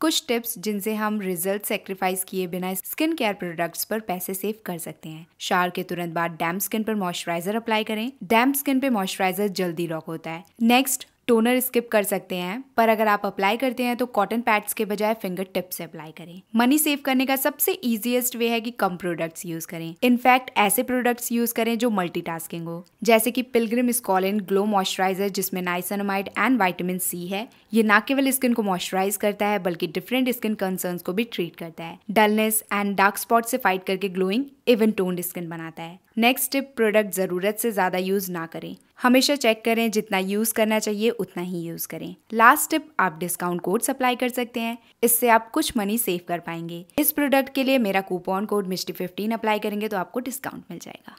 कुछ टिप्स जिनसे हम रिजल्ट सेक्रीफाइस किए बिना स्किन केयर प्रोडक्ट्स पर पैसे सेव कर सकते हैं शार के तुरंत बाद डैम स्किन पर मॉइस्चराइजर अप्लाई करें डैम स्किन पे मॉइस्चराइजर जल्दी लॉक होता है नेक्स्ट टोनर स्किप कर सकते हैं पर अगर आप अप्लाई करते हैं तो कॉटन पैड्स के बजाय फिंगर टिप से अप्लाई करें मनी सेव करने का सबसे इजिएस्ट वे है कि कम प्रोडक्ट्स यूज करें इनफैक्ट ऐसे प्रोडक्ट्स यूज करें जो मल्टीटास्किंग हो जैसे कि पिलग्रिम स्कॉलिन ग्लो मॉइस्चराइजर जिसमें नाइसनमाइड एंड वाइटामिन सी है ये ना केवल स्किन को मॉइस्चराइज करता है बल्कि डिफरेंट स्किन कंसर्न को भी ट्रीट करता है डलनेस एंड डार्क स्पॉट से फाइट करके ग्लोइंग इवन टोन्ड स्किन बनाता है नेक्स्ट टिप प्रोडक्ट जरूरत से ज्यादा यूज ना करें हमेशा चेक करें जितना यूज़ करना चाहिए उतना ही यूज़ करें लास्ट टिप आप डिस्काउंट कोड सप्लाई कर सकते हैं इससे आप कुछ मनी सेव कर पाएंगे इस प्रोडक्ट के लिए मेरा coupon code Misty fifteen apply करेंगे तो आपको डिस्काउंट मिल जाएगा